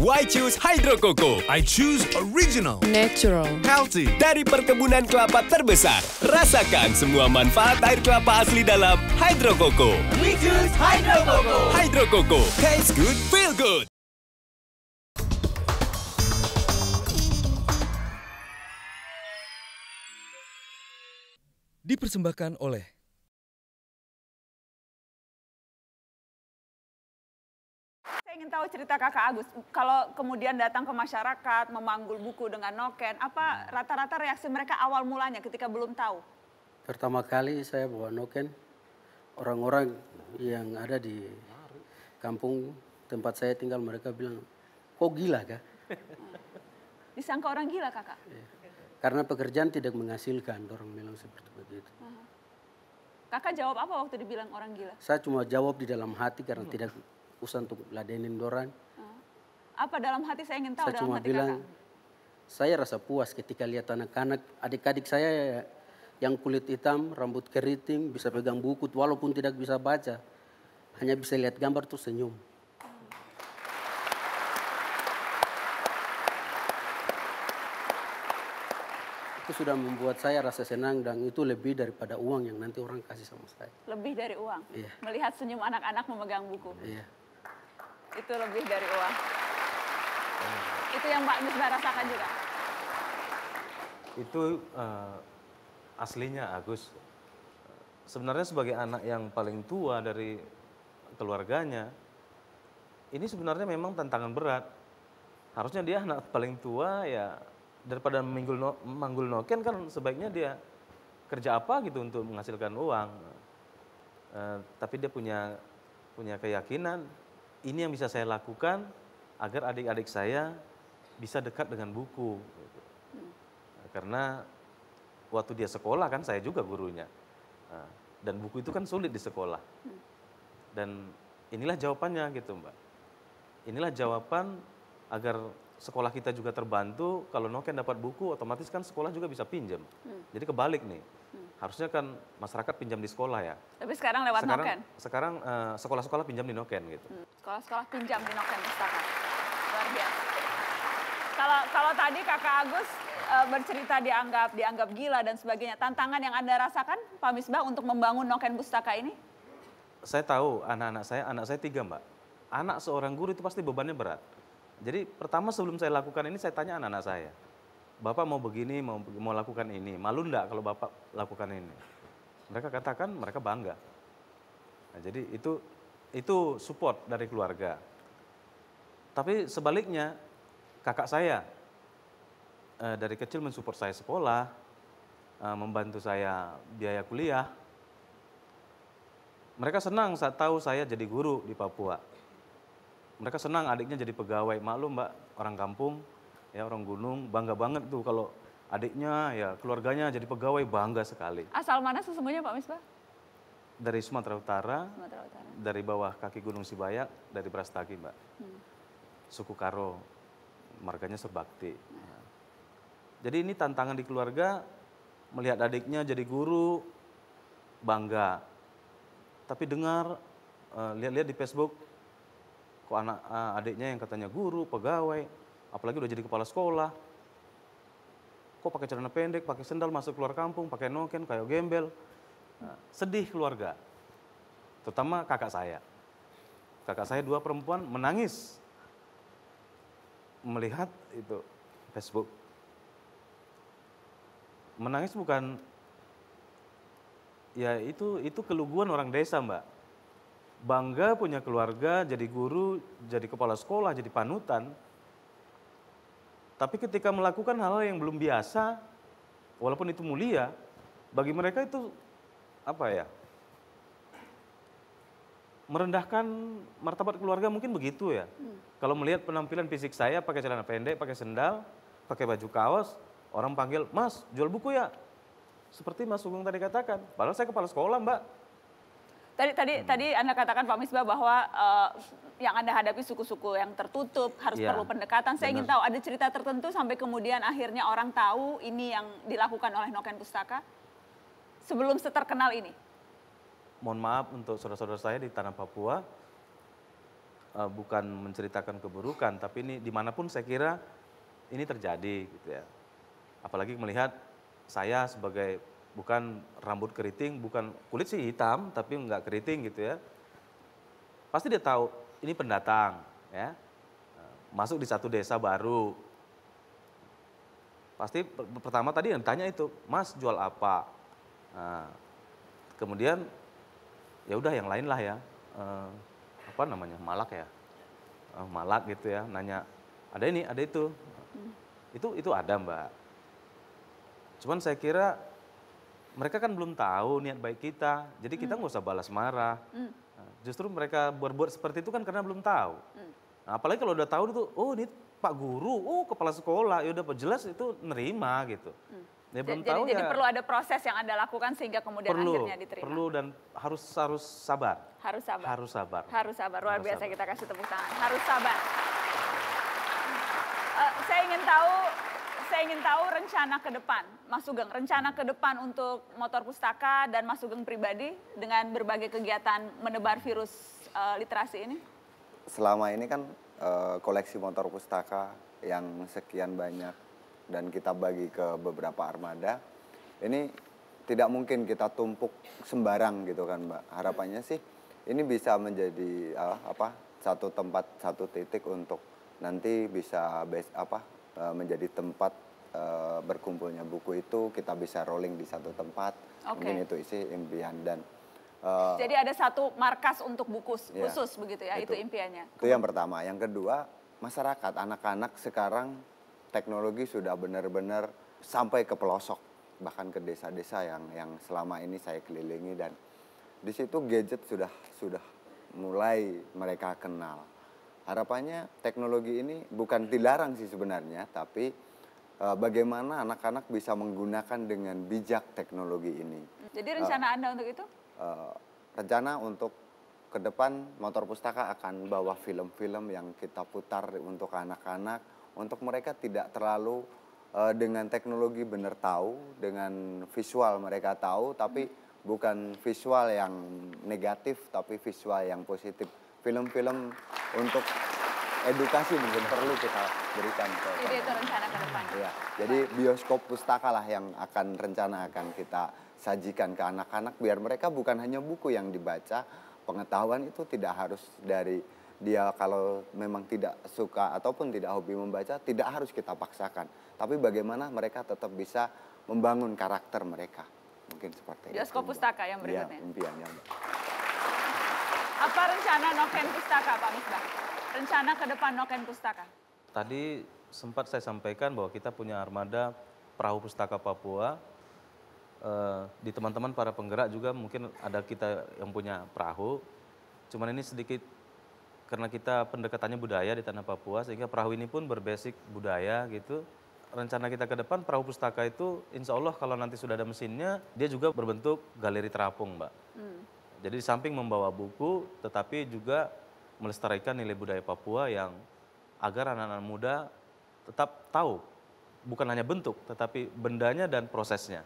Why choose Hydro Coco? I choose original, natural, healthy dari perkebunan kelapa terbesar. Rasakan semua manfaat air kelapa asli dalam Hydro Coco. We choose Hydro Coco. Hydro Coco tastes good, feel good. Dipersembahkan oleh ingin tahu cerita Kakak Agus. Kalau kemudian datang ke masyarakat, memanggul buku dengan noken, apa rata-rata reaksi mereka awal mulanya ketika belum tahu? Pertama kali saya bawa noken, orang-orang yang ada di kampung tempat saya tinggal mereka bilang, kok gila kak Disangka orang gila kakak? Iya. Karena pekerjaan tidak menghasilkan, orang bilang seperti begitu. Kakak jawab apa waktu dibilang orang gila? Saya cuma jawab di dalam hati karena tidak usah untuk ladenin doran. Ah. Apa dalam hati saya ingin tahu saya dalam cuma hati bilang, kakak? Saya rasa puas ketika lihat anak-anak, adik-adik saya yang kulit hitam, rambut keriting, bisa pegang buku, walaupun tidak bisa baca, hanya bisa lihat gambar tuh senyum. Itu sudah membuat saya rasa senang dan itu lebih daripada uang yang nanti orang kasih sama saya. Lebih dari uang? Iya. Melihat senyum anak-anak memegang buku? Iya itu lebih dari uang. Iya. Itu yang Pak Misbah rasakan juga? Itu uh, aslinya Agus. Sebenarnya sebagai anak yang paling tua dari keluarganya, ini sebenarnya memang tantangan berat. Harusnya dia anak paling tua ya daripada minggul no, manggul noken kan sebaiknya dia kerja apa gitu untuk menghasilkan uang. Uh, tapi dia punya punya keyakinan ini yang bisa saya lakukan agar adik-adik saya bisa dekat dengan buku. Karena waktu dia sekolah kan saya juga gurunya. Nah, dan buku itu kan sulit di sekolah. Dan inilah jawabannya gitu Mbak. Inilah jawaban agar sekolah kita juga terbantu. Kalau Noken dapat buku otomatis kan sekolah juga bisa pinjam. Hmm. Jadi kebalik nih harusnya kan masyarakat pinjam di sekolah ya. Tapi sekarang lewat sekarang, noken. Sekarang eh, sekolah-sekolah uh, pinjam di noken gitu. Hmm, sekolah-sekolah hmm. pinjam di noken, sepakat. Luar biasa. Kalau kalau tadi kakak Agus uh, bercerita dianggap dianggap gila dan sebagainya, tantangan yang anda rasakan, Pak Misbah, untuk membangun noken pustaka ini? Saya tahu anak-anak saya, anak saya tiga mbak. Anak seorang guru itu pasti bebannya berat. Jadi pertama sebelum saya lakukan ini saya tanya anak-anak saya Bapak mau begini, mau mau lakukan ini. Malu enggak kalau Bapak lakukan ini? Mereka katakan mereka bangga. Nah, jadi itu itu support dari keluarga. Tapi sebaliknya kakak saya eh, dari kecil mensupport saya sekolah, eh, membantu saya biaya kuliah. Mereka senang saat tahu saya jadi guru di Papua. Mereka senang adiknya jadi pegawai. Maklum mbak, orang kampung ya orang gunung bangga banget tuh kalau adiknya ya keluarganya jadi pegawai bangga sekali. Asal mana sesungguhnya Pak Misbah? Dari Sumatera Utara, Sumatera Utara. dari bawah kaki Gunung Sibayak, dari Brastagi Mbak. Hmm. Suku Karo, marganya Sebakti. Hmm. Jadi ini tantangan di keluarga, melihat adiknya jadi guru, bangga. Tapi dengar, eh, lihat-lihat uh, di Facebook, kok anak uh, adiknya yang katanya guru, pegawai, apalagi udah jadi kepala sekolah kok pakai celana pendek pakai sendal masuk keluar kampung pakai noken kayak gembel nah, sedih keluarga terutama kakak saya kakak saya dua perempuan menangis melihat itu Facebook menangis bukan ya itu itu keluguan orang desa mbak bangga punya keluarga jadi guru jadi kepala sekolah jadi panutan tapi ketika melakukan hal-hal yang belum biasa, walaupun itu mulia, bagi mereka itu apa ya? Merendahkan martabat keluarga mungkin begitu ya. Hmm. Kalau melihat penampilan fisik saya pakai celana pendek, pakai sendal, pakai baju kaos, orang panggil, "Mas, jual buku ya?" Seperti Mas Sugeng tadi katakan, padahal saya kepala sekolah, Mbak. Tadi tadi hmm. tadi Anda katakan Pak Misbah bahwa uh, yang Anda hadapi suku-suku yang tertutup harus ya, perlu pendekatan. Saya benar. ingin tahu ada cerita tertentu sampai kemudian akhirnya orang tahu ini yang dilakukan oleh Noken Pustaka sebelum seterkenal ini. Mohon maaf untuk saudara-saudara saya di tanah Papua uh, bukan menceritakan keburukan, tapi ini dimanapun saya kira ini terjadi gitu ya. Apalagi melihat saya sebagai bukan rambut keriting, bukan kulit sih hitam tapi nggak keriting gitu ya. Pasti dia tahu ini pendatang ya. Nah, masuk di satu desa baru. Pasti pertama tadi yang tanya itu, "Mas jual apa?" Nah, kemudian ya udah yang lain lah ya. Eh, apa namanya? Malak ya. Eh, malak gitu ya, nanya, "Ada ini, ada itu." Nah, hmm. Itu itu ada, Mbak. Cuman saya kira mereka kan belum tahu niat baik kita, jadi kita hmm. nggak hmm. usah balas marah. Hmm. Nah, justru mereka berbuat seperti itu kan karena belum tahu. Hmm. Nah, apalagi kalau udah tahu itu, oh ini pak guru, oh kepala sekolah, ya udah jelas itu nerima gitu. Hmm. Ya, jadi, belum jadi, tahu jadi ya, perlu ada proses yang anda lakukan sehingga kemudian perlu, akhirnya diterima. Perlu dan harus harus sabar. Harus sabar. Harus sabar. Harus sabar. Luar harus biasa sabar. kita kasih tepuk tangan. Harus sabar. Uh, saya ingin tahu saya ingin tahu rencana ke depan, Mas Sugeng. Rencana ke depan untuk motor pustaka dan Mas Sugeng pribadi dengan berbagai kegiatan menebar virus uh, literasi ini? Selama ini kan uh, koleksi motor pustaka yang sekian banyak dan kita bagi ke beberapa armada, ini tidak mungkin kita tumpuk sembarang gitu kan Mbak. Harapannya sih ini bisa menjadi eh, apa satu tempat, satu titik untuk nanti bisa base, apa Eh, menjadi tempat eh, berkumpulnya buku itu kita bisa rolling di satu tempat. Okay. Mungkin itu isi impian dan eh, Jadi ada satu markas untuk buku iya. khusus begitu ya, itu, itu impiannya. Itu yang pertama, yang kedua masyarakat anak-anak sekarang teknologi sudah benar-benar sampai ke pelosok bahkan ke desa-desa yang yang selama ini saya kelilingi dan di situ gadget sudah sudah mulai mereka kenal Harapannya teknologi ini bukan dilarang sih sebenarnya, tapi eh, bagaimana anak-anak bisa menggunakan dengan bijak teknologi ini. Jadi rencana uh, Anda untuk itu? Uh, rencana untuk ke depan Motor Pustaka akan bawa film-film yang kita putar untuk anak-anak untuk mereka tidak terlalu uh, dengan teknologi benar tahu, dengan visual mereka tahu tapi hmm. bukan visual yang negatif tapi visual yang positif film-film untuk edukasi mungkin perlu kita berikan. Ke jadi itu rencana ke depan. Iya. Jadi bioskop pustaka lah yang akan rencana akan kita sajikan ke anak-anak biar mereka bukan hanya buku yang dibaca, pengetahuan itu tidak harus dari dia kalau memang tidak suka ataupun tidak hobi membaca tidak harus kita paksakan. Tapi bagaimana mereka tetap bisa membangun karakter mereka. Mungkin seperti Bioskop itu. Bioskop pustaka yang iya, berikutnya. ya. impiannya. Mbak. Apa rencana Noken Pustaka Pak Misbah? Rencana ke depan Noken Pustaka? Tadi sempat saya sampaikan bahwa kita punya armada perahu pustaka Papua. E, di teman-teman para penggerak juga mungkin ada kita yang punya perahu. Cuman ini sedikit karena kita pendekatannya budaya di tanah Papua sehingga perahu ini pun berbasis budaya gitu. Rencana kita ke depan perahu pustaka itu insya Allah kalau nanti sudah ada mesinnya dia juga berbentuk galeri terapung mbak. Hmm jadi di samping membawa buku, tetapi juga melestarikan nilai budaya Papua yang agar anak-anak muda tetap tahu bukan hanya bentuk tetapi bendanya dan prosesnya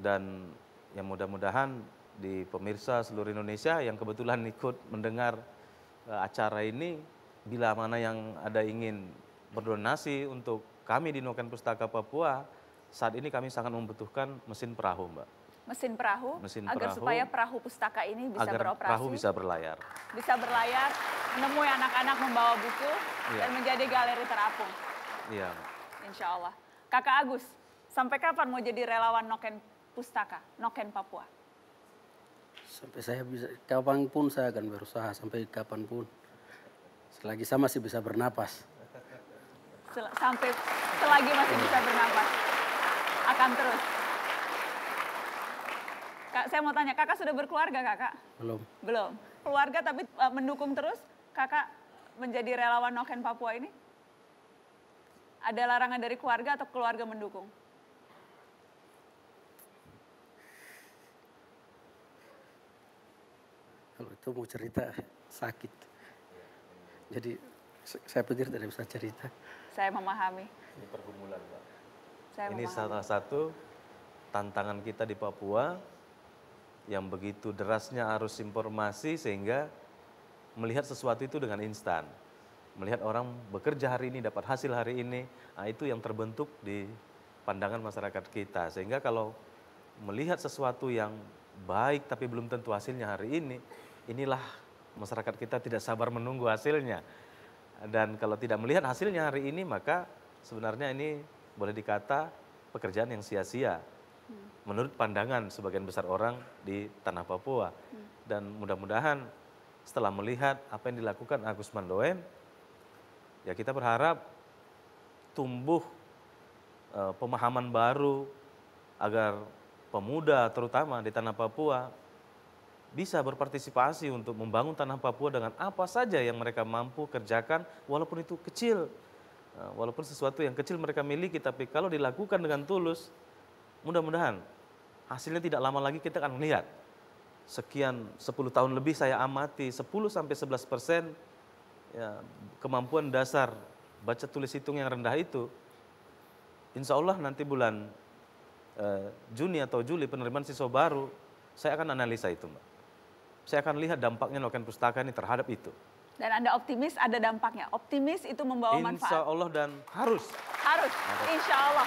dan yang mudah-mudahan di pemirsa seluruh Indonesia yang kebetulan ikut mendengar e, acara ini bila mana yang ada ingin berdonasi untuk kami di Noken Pustaka Papua saat ini kami sangat membutuhkan mesin perahu Mbak mesin perahu mesin agar perahu, supaya perahu pustaka ini bisa agar beroperasi. Perahu bisa berlayar. Bisa berlayar, menemui anak-anak membawa buku ya. dan menjadi galeri terapung. Iya. Insya Allah. Kakak Agus, sampai kapan mau jadi relawan Noken Pustaka, Noken Papua? Sampai saya bisa, kapanpun saya akan berusaha, sampai kapanpun. Selagi saya masih bisa bernapas. sampai selagi masih iya. bisa bernapas. Akan terus. Kak, saya mau tanya, kakak sudah berkeluarga kakak? Belum. Belum. Keluarga tapi uh, mendukung terus kakak menjadi relawan Noken Papua ini? Ada larangan dari keluarga atau keluarga mendukung? Kalau itu mau cerita sakit. Jadi saya pikir tidak bisa cerita. Saya memahami. Ini pergumulan, Pak. Saya ini memahami. salah satu tantangan kita di Papua yang begitu derasnya arus informasi sehingga melihat sesuatu itu dengan instan. Melihat orang bekerja hari ini dapat hasil hari ini, nah itu yang terbentuk di pandangan masyarakat kita. Sehingga kalau melihat sesuatu yang baik tapi belum tentu hasilnya hari ini, inilah masyarakat kita tidak sabar menunggu hasilnya. Dan kalau tidak melihat hasilnya hari ini, maka sebenarnya ini boleh dikata pekerjaan yang sia-sia menurut pandangan sebagian besar orang di tanah Papua. Dan mudah-mudahan setelah melihat apa yang dilakukan Agus Mandoen, ya kita berharap tumbuh e, pemahaman baru agar pemuda terutama di tanah Papua bisa berpartisipasi untuk membangun tanah Papua dengan apa saja yang mereka mampu kerjakan walaupun itu kecil. Eh, walaupun sesuatu yang kecil mereka miliki tapi kalau dilakukan dengan tulus Mudah-mudahan hasilnya tidak lama lagi kita akan melihat. Sekian 10 tahun lebih saya amati 10 sampai 11 persen ya, kemampuan dasar baca tulis hitung yang rendah itu. Insya Allah nanti bulan eh, Juni atau Juli penerimaan siswa baru saya akan analisa itu Mbak. Saya akan lihat dampaknya Noken Pustaka ini terhadap itu. Dan Anda optimis ada dampaknya. Optimis itu membawa manfaat. Insya Allah dan harus. Harus, insya Allah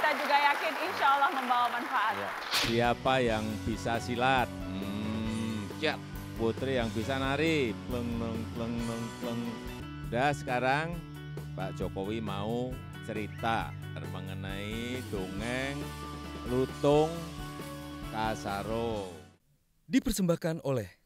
kita juga yakin insya Allah membawa manfaat. Ya. Siapa yang bisa silat? Hmm, ya. Putri yang bisa nari. Pleng, pleng, pleng, pleng, pleng. Udah sekarang Pak Jokowi mau cerita mengenai dongeng lutung kasaro. Dipersembahkan oleh